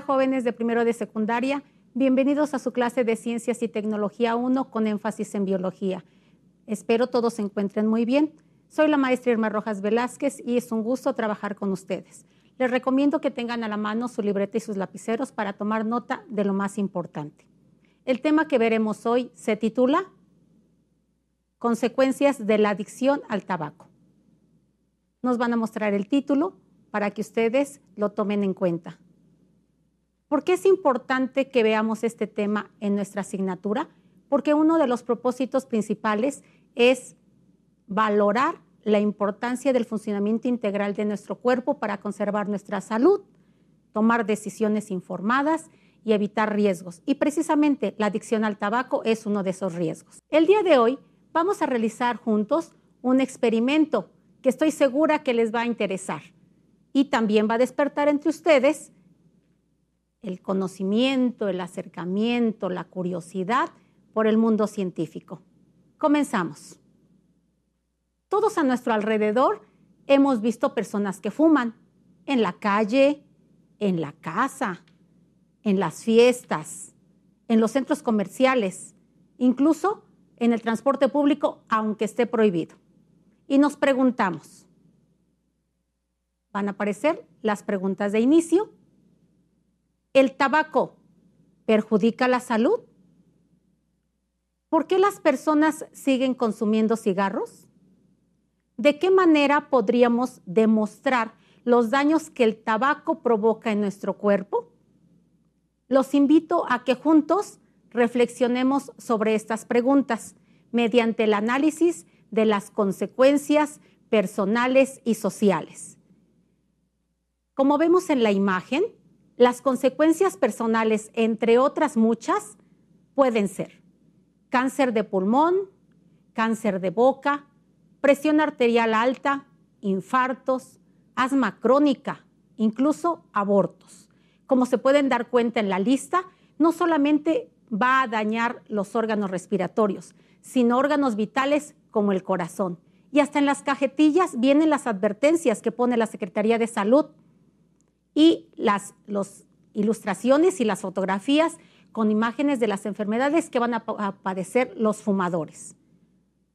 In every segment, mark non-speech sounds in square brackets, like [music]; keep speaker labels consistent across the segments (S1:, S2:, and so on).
S1: jóvenes de primero de secundaria, bienvenidos a su clase de Ciencias y Tecnología 1 con énfasis en biología. Espero todos se encuentren muy bien. Soy la maestra Irma Rojas Velázquez y es un gusto trabajar con ustedes. Les recomiendo que tengan a la mano su libreta y sus lapiceros para tomar nota de lo más importante. El tema que veremos hoy se titula Consecuencias de la adicción al tabaco. Nos van a mostrar el título para que ustedes lo tomen en cuenta. ¿Por qué es importante que veamos este tema en nuestra asignatura? Porque uno de los propósitos principales es valorar la importancia del funcionamiento integral de nuestro cuerpo para conservar nuestra salud, tomar decisiones informadas y evitar riesgos. Y precisamente la adicción al tabaco es uno de esos riesgos. El día de hoy vamos a realizar juntos un experimento que estoy segura que les va a interesar y también va a despertar entre ustedes el conocimiento, el acercamiento, la curiosidad por el mundo científico. Comenzamos. Todos a nuestro alrededor hemos visto personas que fuman en la calle, en la casa, en las fiestas, en los centros comerciales, incluso en el transporte público, aunque esté prohibido. Y nos preguntamos, van a aparecer las preguntas de inicio ¿El tabaco perjudica la salud? ¿Por qué las personas siguen consumiendo cigarros? ¿De qué manera podríamos demostrar los daños que el tabaco provoca en nuestro cuerpo? Los invito a que juntos reflexionemos sobre estas preguntas mediante el análisis de las consecuencias personales y sociales. Como vemos en la imagen, las consecuencias personales, entre otras muchas, pueden ser cáncer de pulmón, cáncer de boca, presión arterial alta, infartos, asma crónica, incluso abortos. Como se pueden dar cuenta en la lista, no solamente va a dañar los órganos respiratorios, sino órganos vitales como el corazón. Y hasta en las cajetillas vienen las advertencias que pone la Secretaría de Salud y las ilustraciones y las fotografías con imágenes de las enfermedades que van a, a padecer los fumadores.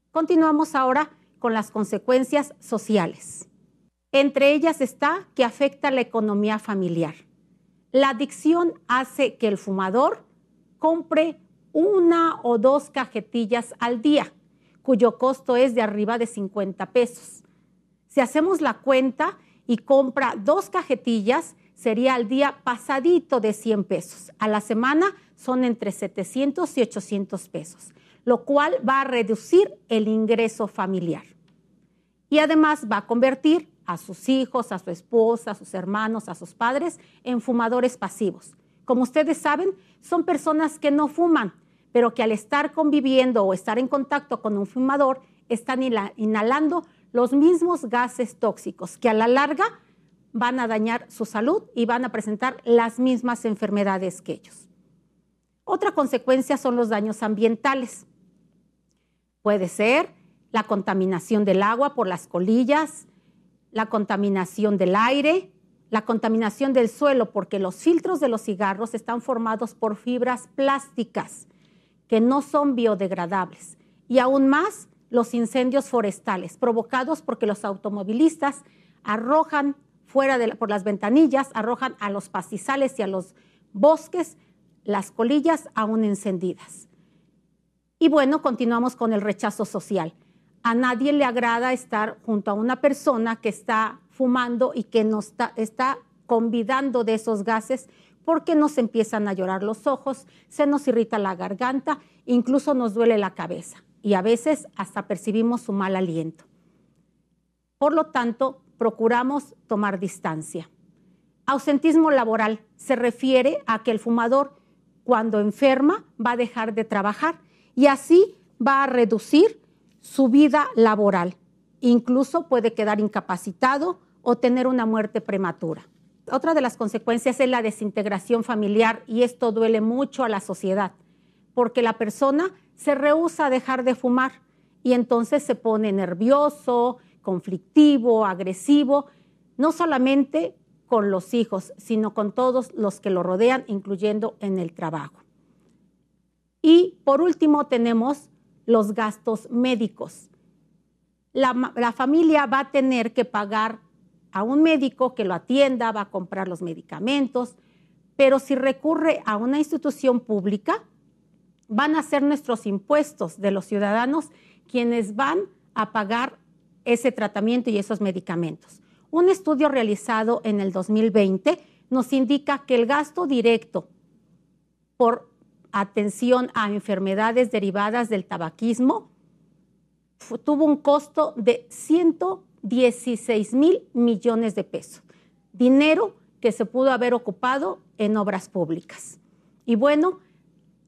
S1: Continuamos ahora con las consecuencias sociales. Entre ellas está que afecta la economía familiar. La adicción hace que el fumador compre una o dos cajetillas al día, cuyo costo es de arriba de 50 pesos. Si hacemos la cuenta, y compra dos cajetillas, sería el día pasadito de 100 pesos. A la semana son entre 700 y 800 pesos, lo cual va a reducir el ingreso familiar. Y además va a convertir a sus hijos, a su esposa, a sus hermanos, a sus padres en fumadores pasivos. Como ustedes saben, son personas que no fuman, pero que al estar conviviendo o estar en contacto con un fumador, están inhalando los mismos gases tóxicos que a la larga van a dañar su salud y van a presentar las mismas enfermedades que ellos. Otra consecuencia son los daños ambientales. Puede ser la contaminación del agua por las colillas, la contaminación del aire, la contaminación del suelo, porque los filtros de los cigarros están formados por fibras plásticas que no son biodegradables. Y aún más, los incendios forestales provocados porque los automovilistas arrojan fuera de por las ventanillas, arrojan a los pastizales y a los bosques las colillas aún encendidas. Y bueno, continuamos con el rechazo social. A nadie le agrada estar junto a una persona que está fumando y que nos está convidando de esos gases porque nos empiezan a llorar los ojos, se nos irrita la garganta, incluso nos duele la cabeza y a veces hasta percibimos su mal aliento. Por lo tanto, procuramos tomar distancia. Ausentismo laboral se refiere a que el fumador cuando enferma va a dejar de trabajar y así va a reducir su vida laboral. Incluso puede quedar incapacitado o tener una muerte prematura. Otra de las consecuencias es la desintegración familiar y esto duele mucho a la sociedad porque la persona se rehúsa a dejar de fumar y entonces se pone nervioso, conflictivo, agresivo, no solamente con los hijos, sino con todos los que lo rodean, incluyendo en el trabajo. Y por último tenemos los gastos médicos. La, familia va a tener que pagar a un médico que lo atienda, va a comprar los medicamentos, pero si recurre a una institución pública, van a ser nuestros impuestos de los ciudadanos quienes van a pagar ese tratamiento y esos medicamentos. Un estudio realizado en el 2020 nos indica que el gasto directo por atención a enfermedades derivadas del tabaquismo tuvo un costo de 116 mil millones de pesos, dinero que se pudo haber ocupado en obras públicas. Y bueno,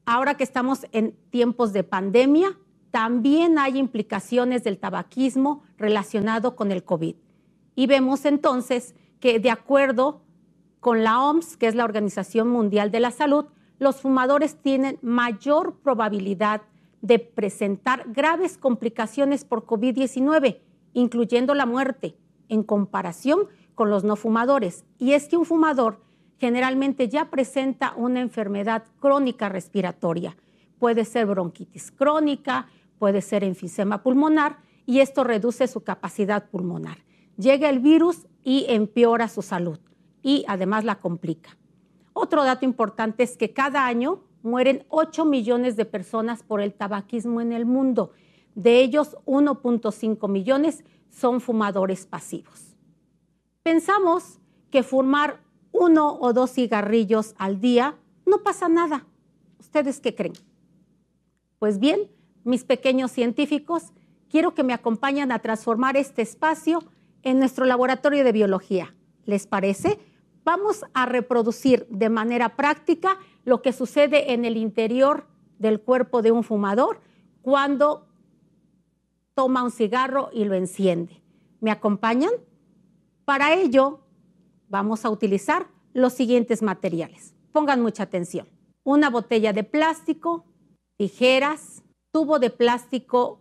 S1: ahora que estamos en tiempos de pandemia, también hay implicaciones del tabaquismo relacionado con el COVID. Y vemos entonces que de acuerdo con la OMS, que es la Organización Mundial de la Salud, los fumadores tienen mayor probabilidad de presentar graves complicaciones por COVID-19, incluyendo la muerte, en comparación con los no fumadores. Y es que un fumador generalmente ya presenta una enfermedad crónica respiratoria. Puede ser bronquitis crónica, puede ser enfisema pulmonar y esto reduce su capacidad pulmonar. Llega el virus y empeora su salud y además la complica. Otro dato importante es que cada año mueren 8 millones de personas por el tabaquismo en el mundo. De ellos, 1.5 millones son fumadores pasivos. Pensamos que fumar uno o dos cigarrillos al día, no pasa nada. ¿Ustedes qué creen? Pues bien, mis pequeños científicos, quiero que me acompañen a transformar este espacio en nuestro laboratorio de biología. ¿Les parece? Vamos a reproducir de manera práctica lo que sucede en el interior del cuerpo de un fumador cuando toma un cigarro y lo enciende. ¿Me acompañan? Para ello, Vamos a utilizar los siguientes materiales. Pongan mucha atención. Una botella de plástico, tijeras, tubo de plástico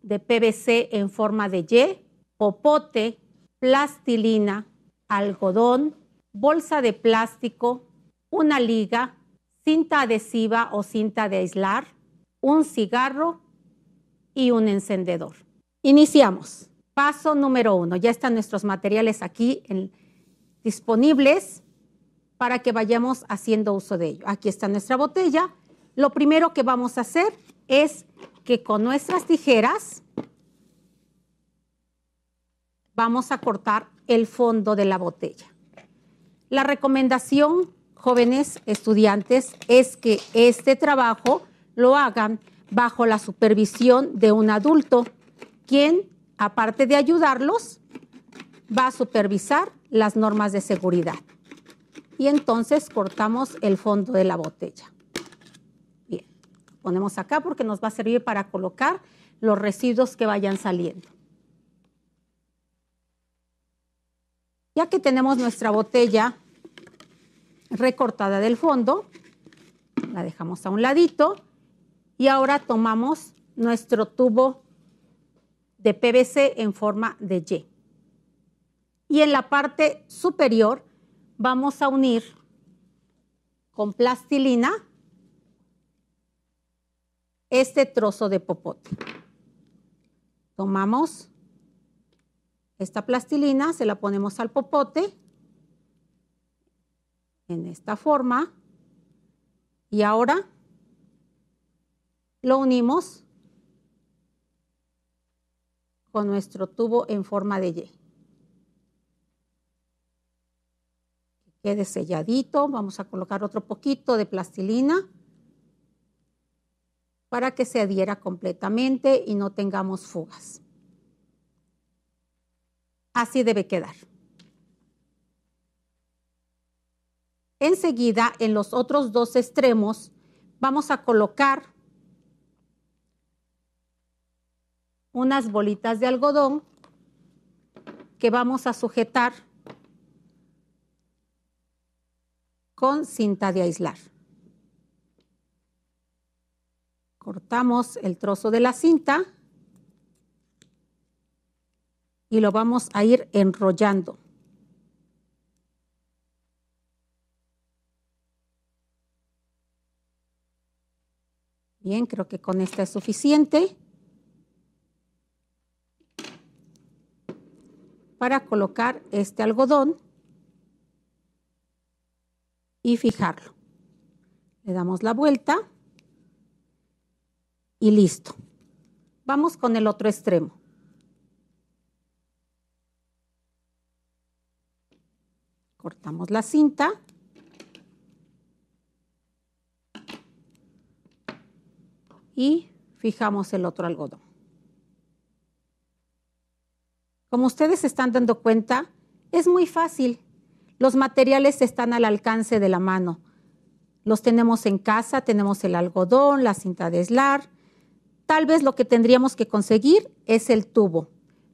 S1: de PVC en forma de Y, popote, plastilina, algodón, bolsa de plástico, una liga, cinta adhesiva o cinta de aislar, un cigarro y un encendedor. Iniciamos. Paso número uno. Ya están nuestros materiales aquí en, disponibles para que vayamos haciendo uso de ello. Aquí está nuestra botella. Lo primero que vamos a hacer es que con nuestras tijeras vamos a cortar el fondo de la botella. La recomendación, jóvenes estudiantes, es que este trabajo lo hagan bajo la supervisión de un adulto, quien, aparte de ayudarlos, va a supervisar las normas de seguridad. Y entonces cortamos el fondo de la botella. Bien, ponemos acá porque nos va a servir para colocar los residuos que vayan saliendo. Ya que tenemos nuestra botella recortada del fondo, la dejamos a un ladito y ahora tomamos nuestro tubo de PVC en forma de Y y en la parte superior vamos a unir con plastilina este trozo de popote. Tomamos esta plastilina, se la ponemos al popote en esta forma y ahora lo unimos con nuestro tubo en forma de Y. quede selladito. Vamos a colocar otro poquito de plastilina para que se adhiera completamente y no tengamos fugas. Así debe quedar. Enseguida, en los otros dos extremos, vamos a colocar unas bolitas de algodón que vamos a sujetar con cinta de aislar. Cortamos el trozo de la cinta y lo vamos a ir enrollando. Bien, creo que con esta es suficiente. Para colocar este algodón y fijarlo. Le damos la vuelta y listo. Vamos con el otro extremo. Cortamos la cinta. Y fijamos el otro algodón. Como ustedes se están dando cuenta, es muy fácil los materiales están al alcance de la mano. Los tenemos en casa, tenemos el algodón, la cinta de eslar. Tal vez lo que tendríamos que conseguir es el tubo,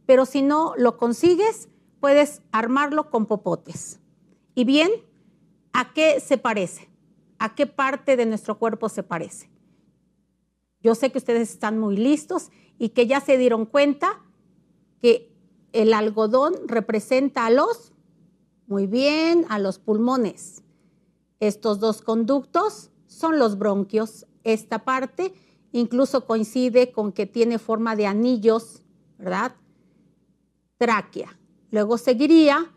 S1: pero si no lo consigues, puedes armarlo con popotes. ¿Y bien? ¿A qué se parece? ¿A qué parte de nuestro cuerpo se parece? Yo sé que ustedes están muy listos y que ya se dieron cuenta que el algodón representa a los muy bien, a los pulmones. Estos dos conductos son los bronquios. Esta parte incluso coincide con que tiene forma de anillos, ¿verdad? Tráquea. Luego seguiría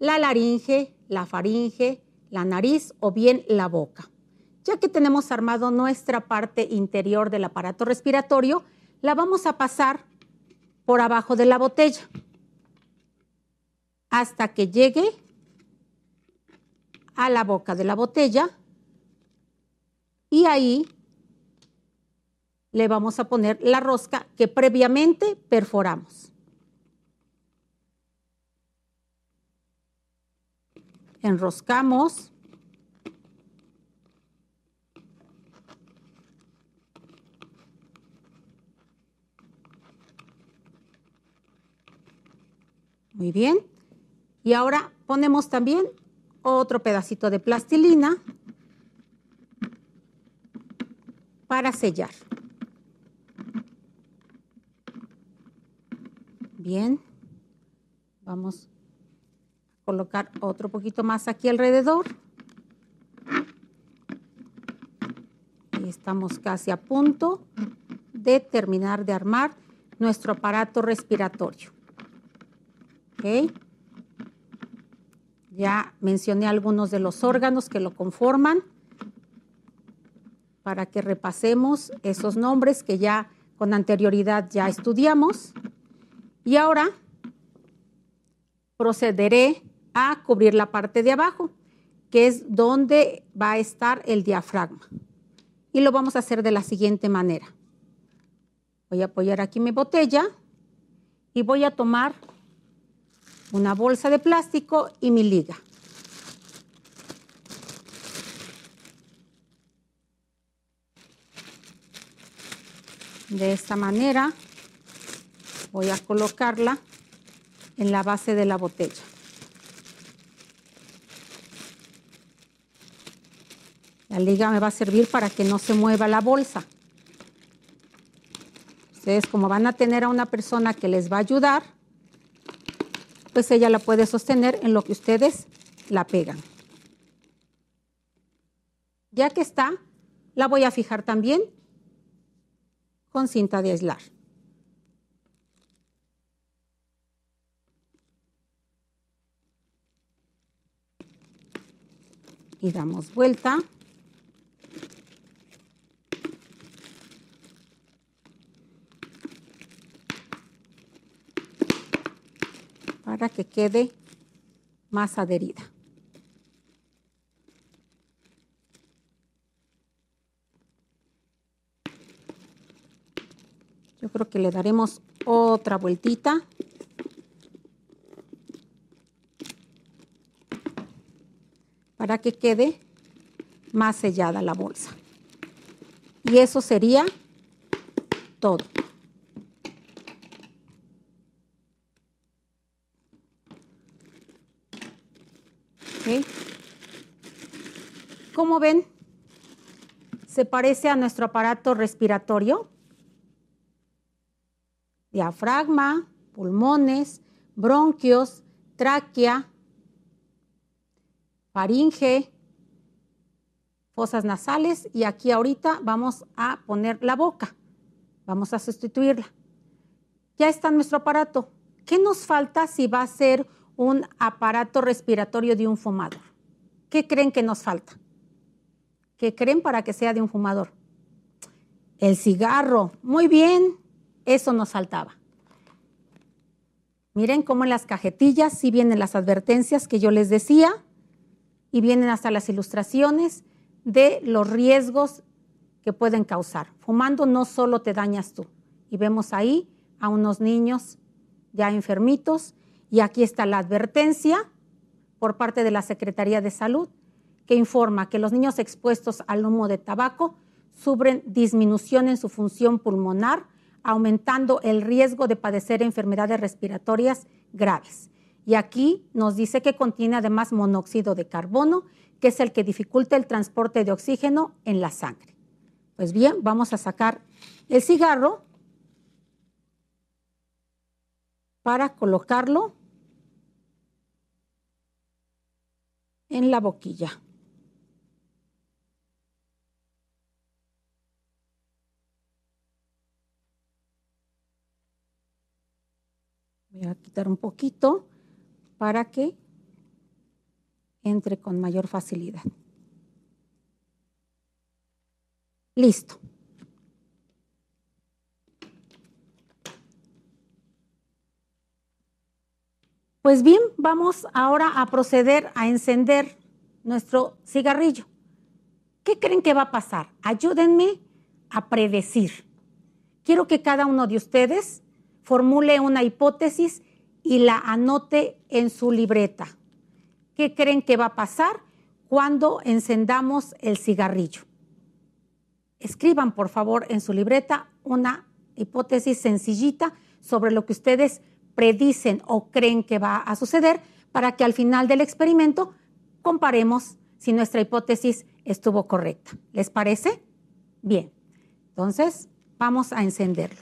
S1: la laringe, la faringe, la nariz o bien la boca. Ya que tenemos armado nuestra parte interior del aparato respiratorio, la vamos a pasar por abajo de la botella hasta que llegue a la boca de la botella y ahí le vamos a poner la rosca que previamente perforamos. Enroscamos. Muy bien. Y ahora ponemos también otro pedacito de plastilina para sellar. Bien, vamos a colocar otro poquito más aquí alrededor. Y estamos casi a punto de terminar de armar nuestro aparato respiratorio. Ya mencioné algunos de los órganos que lo conforman para que repasemos esos nombres que ya con anterioridad ya estudiamos. Y ahora procederé a cubrir la parte de abajo, que es donde va a estar el diafragma. Y lo vamos a hacer de la siguiente manera. Voy a apoyar aquí mi botella y voy a tomar una bolsa de plástico y mi liga. De esta manera voy a colocarla en la base de la botella. La liga me va a servir para que no se mueva la bolsa. Ustedes como van a tener a una persona que les va a ayudar, pues ella la puede sostener en lo que ustedes la pegan. Ya que está, la voy a fijar también con cinta de aislar. Y damos vuelta. para que quede más adherida. Yo creo que le daremos otra vueltita. Para que quede más sellada la bolsa. Y eso sería todo. Como ven, se parece a nuestro aparato respiratorio, diafragma, pulmones, bronquios, tráquea, faringe, fosas nasales y aquí ahorita vamos a poner la boca, vamos a sustituirla. Ya está nuestro aparato. ¿Qué nos falta si va a ser un aparato respiratorio de un fumador. ¿Qué creen que nos falta? ¿Qué creen para que sea de un fumador? El cigarro. Muy bien, eso nos faltaba. Miren cómo en las cajetillas sí vienen las advertencias que yo les decía y vienen hasta las ilustraciones de los riesgos que pueden causar. Fumando no solo te dañas tú. Y vemos ahí a unos niños ya enfermitos y aquí está la advertencia por parte de la Secretaría de Salud que informa que los niños expuestos al humo de tabaco sufren disminución en su función pulmonar, aumentando el riesgo de padecer enfermedades respiratorias graves. Y aquí nos dice que contiene además monóxido de carbono, que es el que dificulta el transporte de oxígeno en la sangre. Pues bien, vamos a sacar el cigarro para colocarlo en la boquilla. Voy a quitar un poquito para que entre con mayor facilidad. Listo. Pues bien, vamos ahora a proceder a encender nuestro cigarrillo. ¿Qué creen que va a pasar? Ayúdenme a predecir. Quiero que cada uno de ustedes formule una hipótesis y la anote en su libreta. ¿Qué creen que va a pasar cuando encendamos el cigarrillo? Escriban, por favor, en su libreta una hipótesis sencillita sobre lo que ustedes predicen o creen que va a suceder para que al final del experimento comparemos si nuestra hipótesis estuvo correcta. ¿Les parece? Bien, entonces vamos a encenderlo.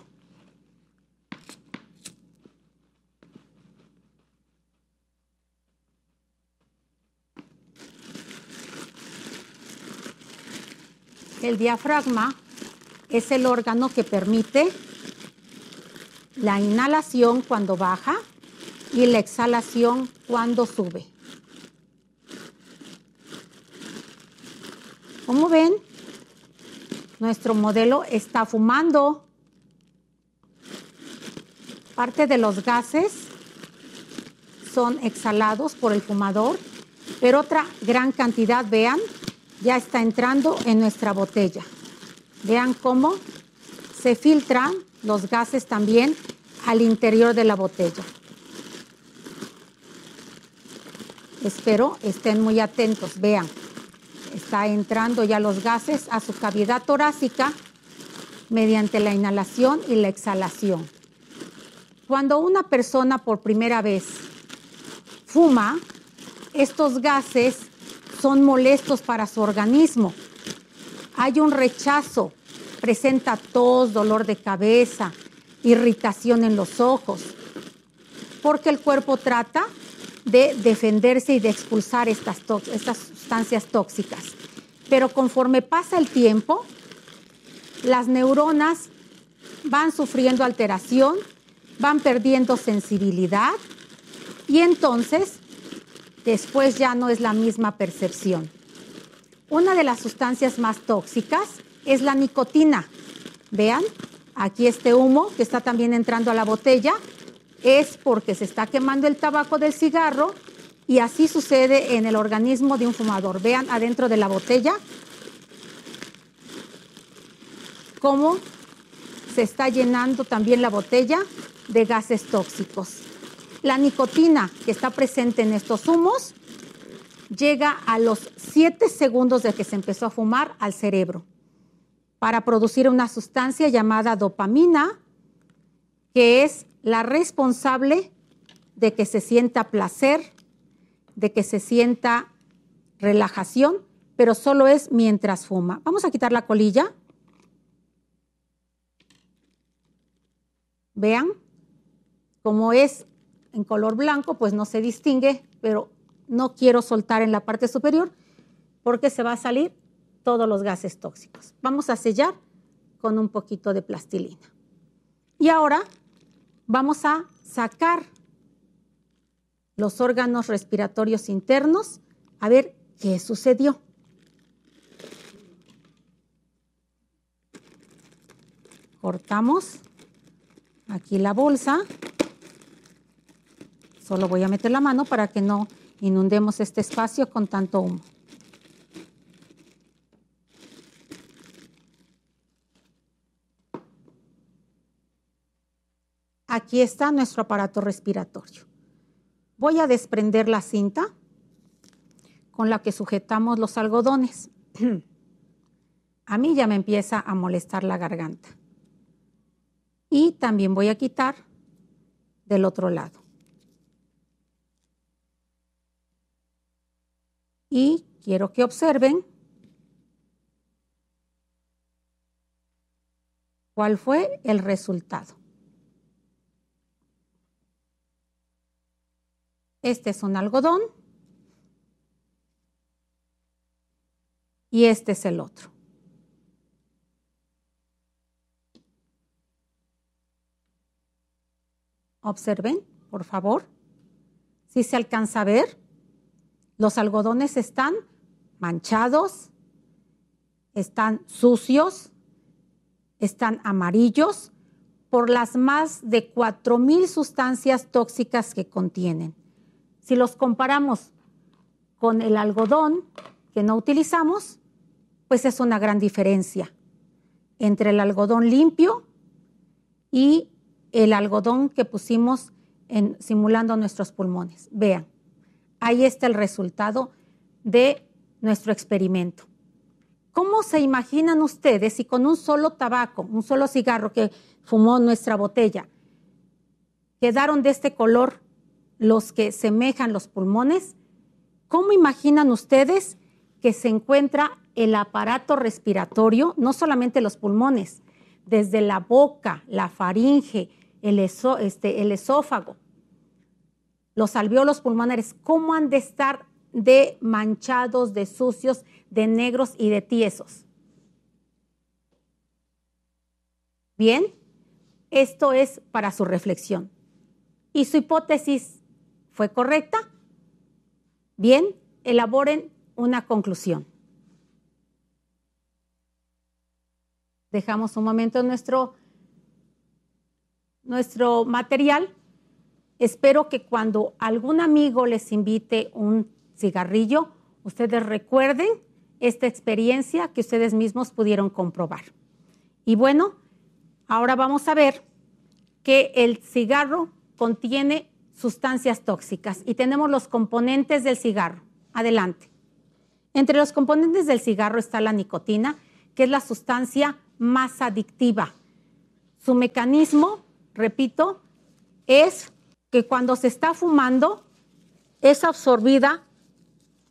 S1: El diafragma es el órgano que permite la inhalación cuando baja y la exhalación cuando sube. Como ven, nuestro modelo está fumando. Parte de los gases son exhalados por el fumador, pero otra gran cantidad, vean, ya está entrando en nuestra botella. Vean cómo se filtran los gases también al interior de la botella. Espero estén muy atentos, vean, está entrando ya los gases a su cavidad torácica mediante la inhalación y la exhalación. Cuando una persona por primera vez fuma, estos gases son molestos para su organismo. Hay un rechazo presenta tos, dolor de cabeza, irritación en los ojos, porque el cuerpo trata de defenderse y de expulsar estas, estas sustancias tóxicas. Pero conforme pasa el tiempo, las neuronas van sufriendo alteración, van perdiendo sensibilidad y entonces después ya no es la misma percepción. Una de las sustancias más tóxicas es la nicotina. Vean, aquí este humo que está también entrando a la botella es porque se está quemando el tabaco del cigarro y así sucede en el organismo de un fumador. Vean adentro de la botella cómo se está llenando también la botella de gases tóxicos. La nicotina que está presente en estos humos llega a los 7 segundos de que se empezó a fumar al cerebro para producir una sustancia llamada dopamina, que es la responsable de que se sienta placer, de que se sienta relajación, pero solo es mientras fuma. Vamos a quitar la colilla. Vean, como es en color blanco, pues no se distingue, pero no quiero soltar en la parte superior porque se va a salir todos los gases tóxicos. Vamos a sellar con un poquito de plastilina. Y ahora vamos a sacar los órganos respiratorios internos a ver qué sucedió. Cortamos aquí la bolsa. Solo voy a meter la mano para que no inundemos este espacio con tanto humo. Aquí está nuestro aparato respiratorio. Voy a desprender la cinta con la que sujetamos los algodones. [clears throat] a mí ya me empieza a molestar la garganta. Y también voy a quitar del otro lado. Y quiero que observen cuál fue el resultado. Este es un algodón. Y este es el otro. Observen, por favor. Si se alcanza a ver, los algodones están manchados, están sucios, están amarillos por las más de 4.000 sustancias tóxicas que contienen. Si los comparamos con el algodón que no utilizamos, pues es una gran diferencia entre el algodón limpio y el algodón que pusimos simulando nuestros pulmones. Vean, ahí está el resultado de nuestro experimento. ¿Cómo se imaginan ustedes si con un solo tabaco, un solo cigarro que fumó nuestra botella, quedaron de este color los que semejan los pulmones, ¿cómo imaginan ustedes que se encuentra el aparato respiratorio, no solamente los pulmones, desde la boca, la faringe, el, este, el esófago, los alveolos pulmonares, cómo han de estar de manchados, de sucios, de negros y de tiesos? Bien, esto es para su reflexión. Y su hipótesis ¿Fue correcta? Bien, elaboren una conclusión. Dejamos un momento nuestro, nuestro material. Espero que cuando algún amigo les invite un cigarrillo, ustedes recuerden esta experiencia que ustedes mismos pudieron comprobar. Y bueno, ahora vamos a ver que el cigarro contiene sustancias tóxicas y tenemos los componentes del cigarro. Adelante. Entre los componentes del cigarro está la nicotina, que es la sustancia más adictiva. Su mecanismo, repito, es que cuando se está fumando es absorbida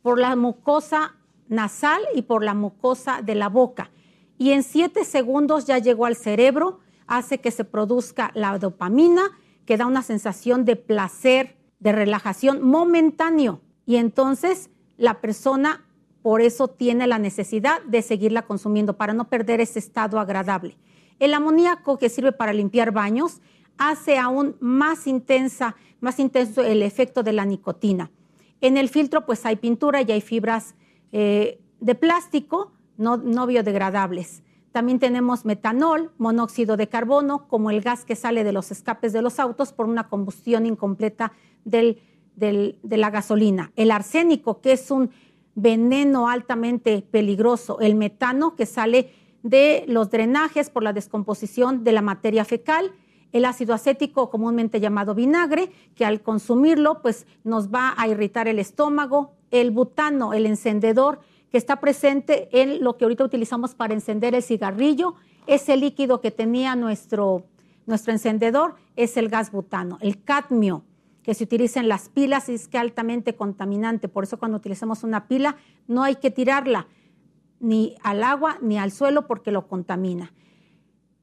S1: por la mucosa nasal y por la mucosa de la boca. Y en siete segundos ya llegó al cerebro, hace que se produzca la dopamina que da una sensación de placer, de relajación momentáneo. Y entonces la persona por eso tiene la necesidad de seguirla consumiendo para no perder ese estado agradable. El amoníaco que sirve para limpiar baños hace aún más intensa, más intenso el efecto de la nicotina. En el filtro pues hay pintura y hay fibras eh, de plástico no biodegradables. También tenemos metanol, monóxido de carbono, como el gas que sale de los escapes de los autos por una combustión incompleta de la gasolina. El arsénico, que es un veneno altamente peligroso. El metano, que sale de los drenajes por la descomposición de la materia fecal el ácido acético comúnmente llamado vinagre, que al consumirlo pues nos va a irritar el estómago, el butano, el encendedor, que está presente en lo que ahorita utilizamos para encender el cigarrillo, ese líquido que tenía nuestro, nuestro encendedor es el gas butano, el cadmio que se utiliza en las pilas es que altamente contaminante. Por eso cuando utilizamos una pila no hay que tirarla ni al agua ni al suelo porque lo contamina.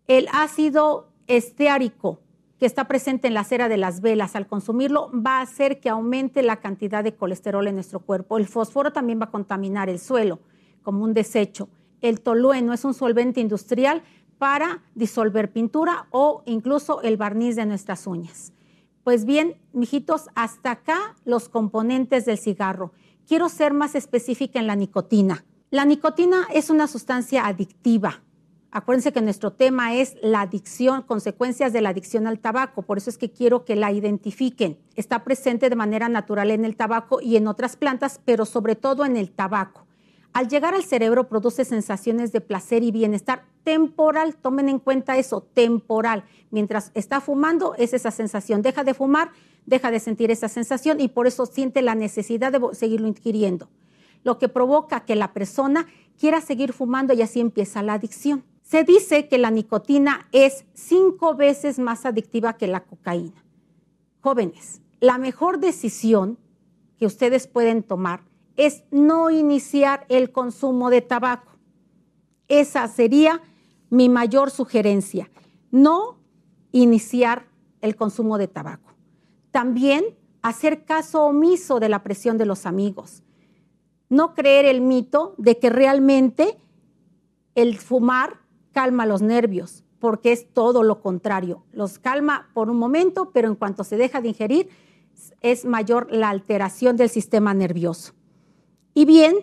S1: El ácido esteárico que está presente en la cera de las velas, al consumirlo va a hacer que aumente la cantidad de colesterol en nuestro cuerpo. El fósforo también va a contaminar el suelo como un desecho. El tolueno es un solvente industrial para disolver pintura o incluso el barniz de nuestras uñas. Pues bien, mijitos, hasta acá los componentes del cigarro. Quiero ser más específica en la nicotina. La nicotina es una sustancia adictiva Acuérdense que nuestro tema es la adicción, consecuencias de la adicción al tabaco, por eso es que quiero que la identifiquen. Está presente de manera natural en el tabaco y en otras plantas, pero sobre todo en el tabaco. Al llegar al cerebro produce sensaciones de placer y bienestar temporal, tomen en cuenta eso, temporal. Mientras está fumando es esa sensación, deja de fumar, deja de sentir esa sensación y por eso siente la necesidad de seguirlo adquiriendo, lo que provoca que la persona quiera seguir fumando y así empieza la adicción. Se dice que la nicotina es cinco veces más adictiva que la cocaína. Jóvenes, la mejor decisión que ustedes pueden tomar es no iniciar el consumo de tabaco. Esa sería mi mayor sugerencia, no iniciar el consumo de tabaco. También hacer caso omiso de la presión de los amigos. No creer el mito de que realmente el fumar calma los nervios, porque es todo lo contrario. Los calma por un momento, pero en cuanto se deja de ingerir, es mayor la alteración del sistema nervioso. Y bien,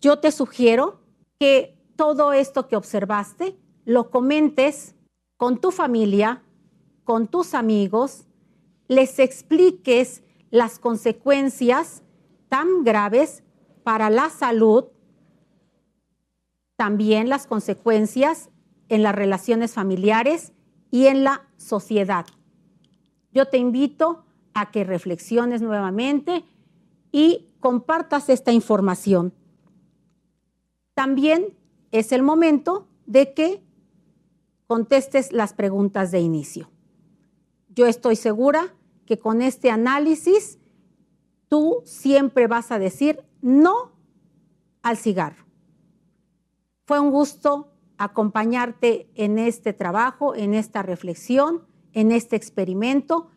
S1: yo te sugiero que todo esto que observaste lo comentes con tu familia, con tus amigos, les expliques las consecuencias tan graves para la salud también las consecuencias en las relaciones familiares y en la sociedad. Yo te invito a que reflexiones nuevamente y compartas esta información. También es el momento de que contestes las preguntas de inicio. Yo estoy segura que con este análisis tú siempre vas a decir no al cigarro. Fue un gusto acompañarte en este trabajo, en esta reflexión, en este experimento.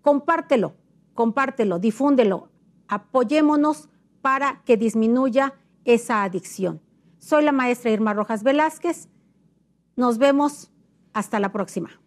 S1: Compártelo, compártelo, difúndelo. Apoyémonos para que disminuya esa adicción. Soy la maestra Irma Rojas Velázquez. Nos vemos. Hasta la próxima.